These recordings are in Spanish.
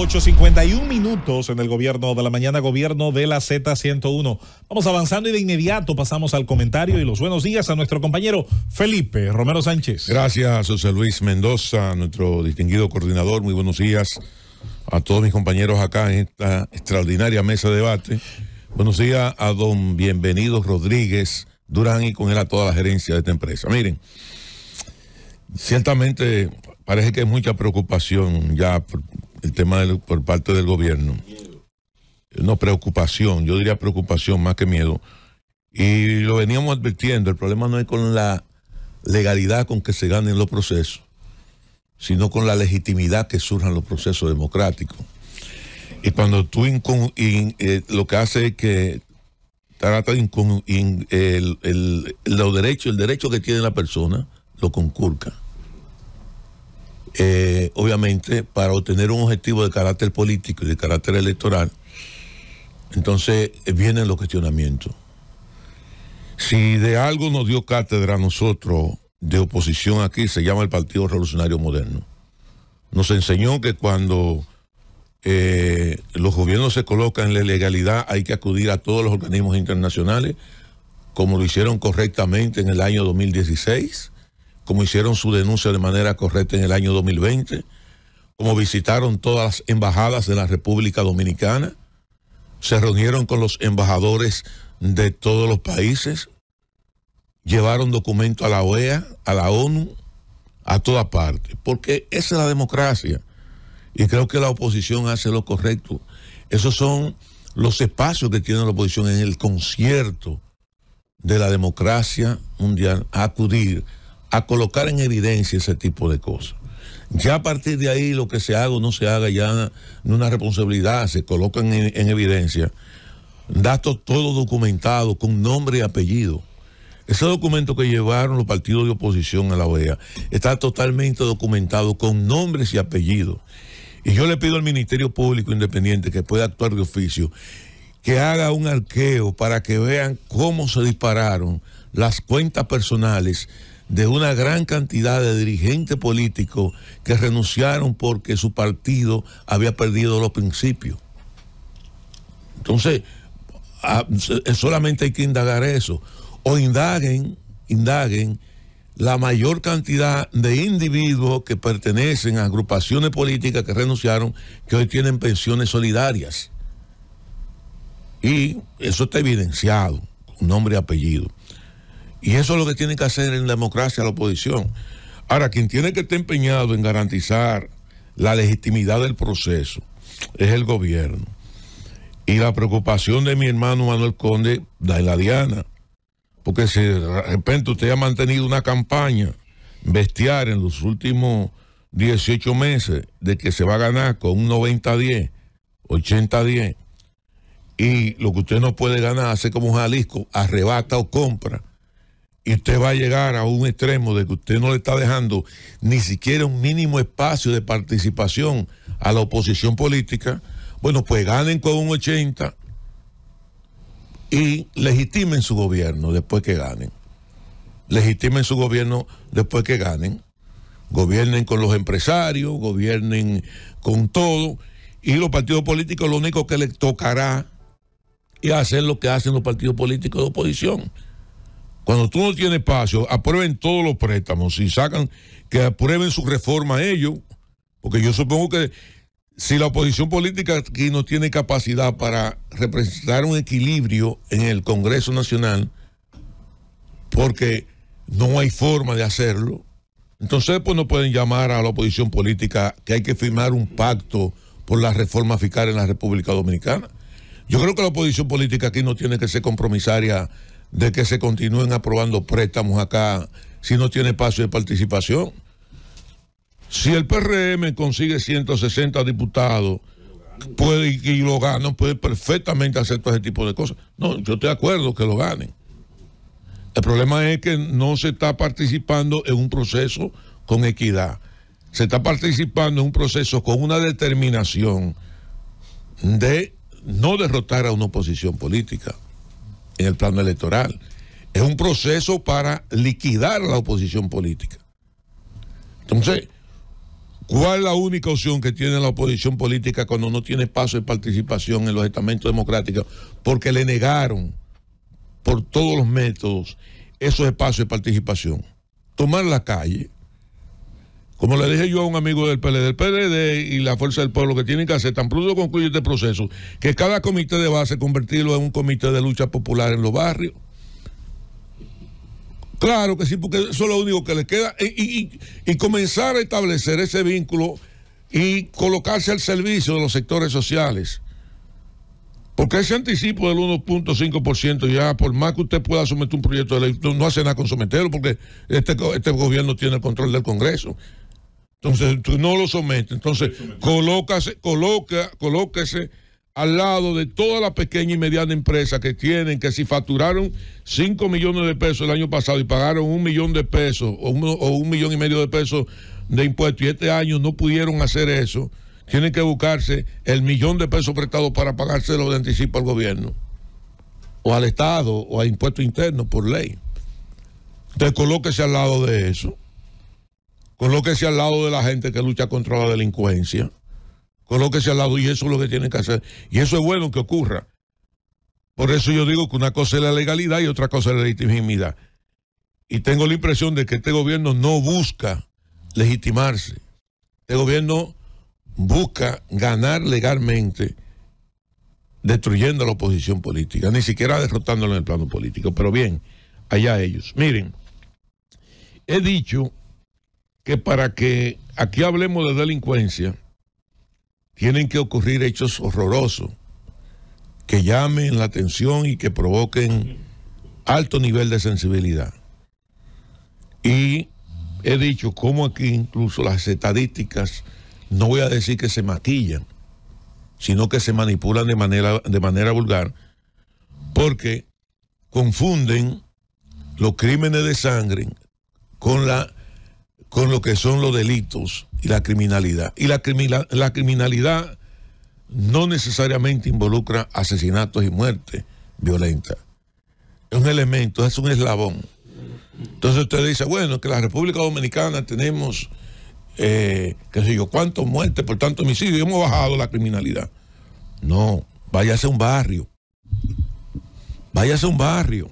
8.51 minutos en el gobierno de la mañana, gobierno de la Z101. Vamos avanzando y de inmediato pasamos al comentario y los buenos días a nuestro compañero Felipe Romero Sánchez. Gracias, José Luis Mendoza, nuestro distinguido coordinador. Muy buenos días a todos mis compañeros acá en esta extraordinaria mesa de debate. Buenos días a don Bienvenido Rodríguez Durán y con él a toda la gerencia de esta empresa. Miren, ciertamente parece que hay mucha preocupación ya por el tema por parte del gobierno. No, preocupación, yo diría preocupación más que miedo. Y lo veníamos advirtiendo, el problema no es con la legalidad con que se ganen los procesos, sino con la legitimidad que surjan los procesos democráticos. Y cuando tú eh, lo que hace es que trata de el, derecho, el derecho que tiene la persona, lo conculca. Eh, obviamente para obtener un objetivo de carácter político y de carácter electoral, entonces eh, vienen los cuestionamientos. Si de algo nos dio cátedra a nosotros de oposición aquí, se llama el Partido Revolucionario Moderno. Nos enseñó que cuando eh, los gobiernos se colocan en la ilegalidad hay que acudir a todos los organismos internacionales, como lo hicieron correctamente en el año 2016 como hicieron su denuncia de manera correcta en el año 2020, como visitaron todas las embajadas de la República Dominicana, se reunieron con los embajadores de todos los países, llevaron documentos a la OEA, a la ONU, a toda parte, porque esa es la democracia. Y creo que la oposición hace lo correcto. Esos son los espacios que tiene la oposición en el concierto de la democracia mundial acudir a colocar en evidencia ese tipo de cosas. Ya a partir de ahí lo que se haga o no se haga ya no una responsabilidad, se colocan en, evidencia datos todo documentado con nombre y apellido. Ese documento que llevaron los partidos de oposición a la OEA está totalmente documentado con nombres y apellidos. Y yo le pido al Ministerio Público Independiente que pueda actuar de oficio, que haga un arqueo para que vean cómo se dispararon las cuentas personales de una gran cantidad de dirigentes políticos que renunciaron porque su partido había perdido los principios. Entonces, ah, eh, solamente hay que indagar eso. O indaguen, la mayor cantidad de individuos que pertenecen a agrupaciones políticas que renunciaron, que hoy tienen pensiones solidarias. Y eso está evidenciado, nombre y apellido. Y eso es lo que tiene que hacer en democracia la oposición. Ahora, quien tiene que estar empeñado en garantizar la legitimidad del proceso es el gobierno. Y la preocupación de mi hermano Manuel Conde da en la diana. Porque si de repente usted ha mantenido una campaña bestiar en los últimos 18 meses de que se va a ganar con un 90-10, 80-10, y lo que usted no puede ganar, hace como Jalisco, arrebata o compra y usted va a llegar a un extremo de que usted no le está dejando ni siquiera un mínimo espacio de participación a la oposición política, bueno, pues ganen con un 80 y legitimen su gobierno después que ganen. Legitimen su gobierno después que ganen. Gobiernen con los empresarios, gobiernen con todo. Y los partidos políticos lo único que les tocará es hacer lo que hacen los partidos políticos de oposición cuando tú no tienes espacio, aprueben todos los préstamos y sacan, que aprueben su reforma ellos, porque yo supongo que si la oposición política aquí no tiene capacidad para representar un equilibrio en el Congreso Nacional, porque no hay forma de hacerlo, entonces pues no pueden llamar a la oposición política que hay que firmar un pacto por la reforma fiscal en la República Dominicana. Yo creo que la oposición política aquí no tiene que ser compromisaria de que se continúen aprobando préstamos acá si no tiene espacio de participación. Si el PRM consigue 160 diputados puede, y lo gana puede perfectamente hacer todo ese tipo de cosas. No, yo estoy de acuerdo que lo ganen. El problema es que no se está participando en un proceso con equidad. Se está participando en un proceso con una determinación de no derrotar a una oposición política en el plano electoral. Es un proceso para liquidar la oposición política. Entonces, ¿cuál es la única opción que tiene la oposición política cuando no tiene espacio de participación en los estamentos democráticos? Porque le negaron por todos los métodos esos espacios de participación. Tomar la calle, como le dije yo a un amigo del PLD, del PLD y la Fuerza del Pueblo que tienen que hacer, tan pronto concluye este proceso, que cada comité de base convertirlo en un comité de lucha popular en los barrios. Claro que sí, porque eso es lo único que le queda. Y, comenzar a establecer ese vínculo y colocarse al servicio de los sectores sociales. Porque ese anticipo del 1.5% ya, por más que usted pueda someter un proyecto de ley, no, hace nada con someterlo, porque este, este gobierno tiene el control del Congreso. Entonces no lo sometes. Entonces coloca, colóquese al lado de toda la pequeña y mediana empresa que tienen, que si facturaron 5 millones de pesos el año pasado y pagaron un millón de pesos o, un millón y medio de pesos de impuestos y este año no pudieron hacer eso, tienen que buscarse el millón de pesos prestados para pagárselo de anticipo al gobierno o al Estado o a impuestos internos por ley. Entonces colóquese al lado de eso sea al lado de la gente que lucha contra la delincuencia, sea al lado y eso es lo que tienen que hacer. Y eso es bueno que ocurra. Por eso yo digo que una cosa es la legalidad y otra cosa es la legitimidad. Y tengo la impresión de que este gobierno no busca legitimarse. Este gobierno busca ganar legalmente destruyendo a la oposición política, ni siquiera derrotándola en el plano político. Pero bien, allá ellos. Miren, he dicho que para que aquí hablemos de delincuencia, tienen que ocurrir hechos horrorosos que llamen la atención y que provoquen alto nivel de sensibilidad. Y he dicho cómo aquí incluso las estadísticas, no voy a decir que se maquillan, sino que se manipulan de manera, de manera vulgar, porque confunden los crímenes de sangre con la con lo que son los delitos y la criminalidad. Y la, la criminalidad no necesariamente involucra asesinatos y muertes violentas. Es un elemento, es un eslabón. Entonces usted dice, bueno, que la República Dominicana tenemos, eh, qué sé yo, cuántas muertes por tanto homicidio y hemos bajado la criminalidad. No, váyase a un barrio. Váyase a un barrio.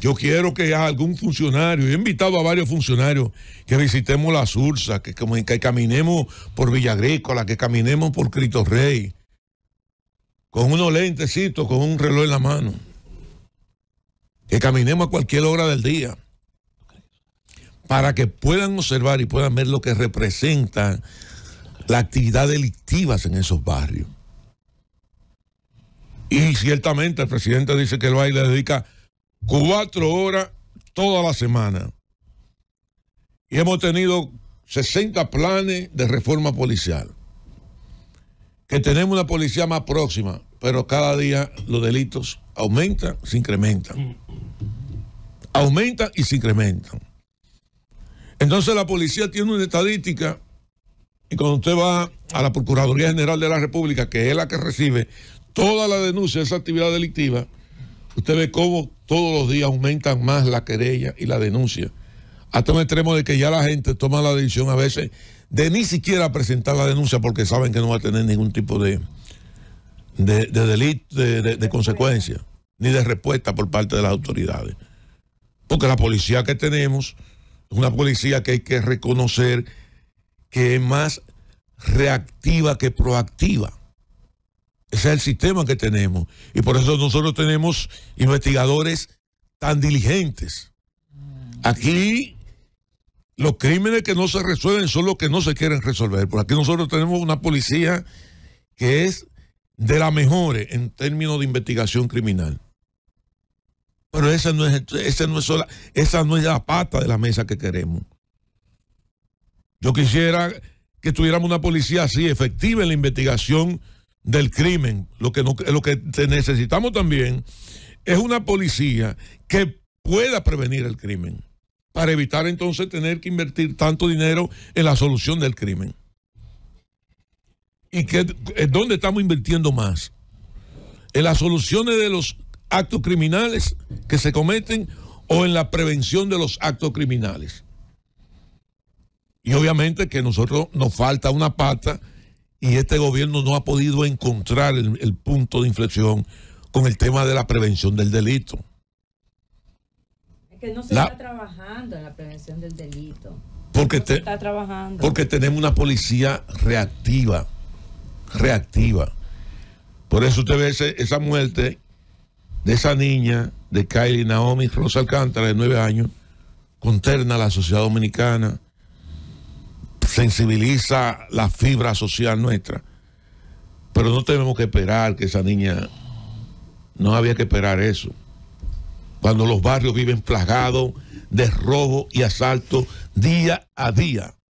Yo quiero que algún funcionario, he invitado a varios funcionarios que visitemos las Sursa, que, que caminemos por Villagrícola, que caminemos por Cristo Rey, con unos lentecitos, con un reloj en la mano, que caminemos a cualquier hora del día, para que puedan observar y puedan ver lo que representa la actividad delictiva en esos barrios. Y ciertamente el presidente dice que el baile dedica cuatro horas toda la semana. Y hemos tenido 60 planes de reforma policial. Que tenemos una policía más próxima, pero cada día los delitos aumentan, se incrementan. Aumentan y se incrementan. Entonces la policía tiene una estadística y cuando usted va a la Procuraduría General de la República, que es la que recibe toda la denuncia de esa actividad delictiva, Usted ve cómo todos los días aumentan más la querella y la denuncia. Hasta un extremo de que ya la gente toma la decisión a veces de ni siquiera presentar la denuncia porque saben que no va a tener ningún tipo de, de, delito, de, de consecuencia, ni de respuesta por parte de las autoridades. Porque la policía que tenemos es una policía que hay que reconocer que es más reactiva que proactiva. Ese es el sistema que tenemos. Y por eso nosotros tenemos investigadores tan diligentes. Aquí los crímenes que no se resuelven son los que no se quieren resolver. Por aquí nosotros tenemos una policía que es de las mejores en términos de investigación criminal. Pero esa no es, esa no es, esa no es la pata de la mesa que queremos. Yo quisiera que tuviéramos una policía así, efectiva en la investigación del crimen. Lo que, lo que necesitamos también es una policía que pueda prevenir el crimen, para evitar entonces tener que invertir tanto dinero en la solución del crimen. ¿Y que, eh, dónde estamos invirtiendo más? ¿En las soluciones de los actos criminales que se cometen o en la prevención de los actos criminales? Y obviamente que nosotros nos falta una pata y este gobierno no ha podido encontrar el, punto de inflexión con el tema de la prevención del delito. Es que no se está trabajando en la prevención del delito. Porque, porque tenemos una policía reactiva, reactiva. Por eso usted ve esa muerte de esa niña, de Kylie Naomi Rosa Alcántara, de nueve años, conterna a la sociedad dominicana, sensibiliza la fibra social nuestra. Pero no tenemos que esperar que esa niña, no había que esperar eso. Cuando los barrios viven plagados de robo y asalto día a día.